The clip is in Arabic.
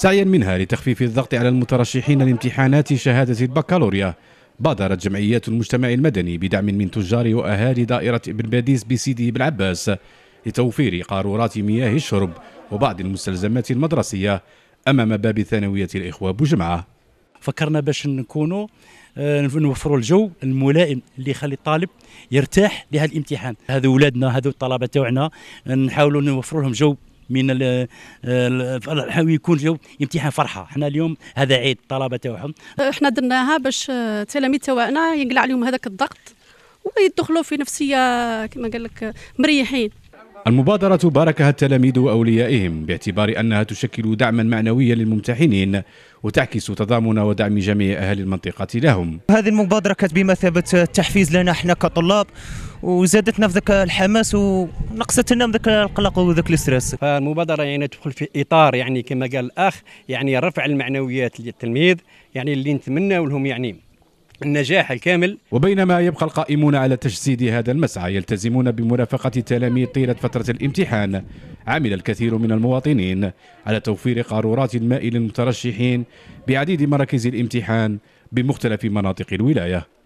سعيا منها لتخفيف الضغط على المترشحين لامتحانات شهادة البكالوريا بادرت جمعيات المجتمع المدني بدعم من تجار وأهالي دائرة ابن باديس بسيدي بن عباس لتوفير قارورات مياه الشرب وبعض المستلزمات المدرسية أمام باب ثانوية الإخوة بجمعة فكرنا باش نكونوا آه، نوفروا الجو الملائم اللي يخلي الطالب يرتاح لهذا الامتحان هذا ولادنا هذو الطلبه تاعنا نحاولوا نوفروا لهم جو من الحاوي يكون جو امتحان فرحه حنا اليوم هذا عيد الطلبه تاعهم أه، احنا درناها باش التلاميذ أه، تاعنا ينقلع عليهم هذاك الضغط ويدخلوا في نفسيه كما قال لك مريحين المبادرة باركها التلاميذ وأوليائهم باعتبار أنها تشكل دعما معنويا للممتحنين وتعكس تضامن ودعم جميع أهل المنطقة لهم هذه المبادرة كانت بمثابة تحفيز لنا احنا كطلاب وزادتنا في ذاك الحماس ونقصت لنا من ذاك القلق وذاك الستريس فالمبادره يعني تدخل في اطار يعني كما قال الاخ يعني رفع المعنويات للتلميذ يعني اللي نتمناو لهم يعني النجاح الكامل وبينما يبقى القائمون على تجسيد هذا المسعى يلتزمون بمرافقة التلاميذ طيلة فترة الامتحان عمل الكثير من المواطنين على توفير قارورات الماء للمترشحين بعديد مراكز الامتحان بمختلف مناطق الولايه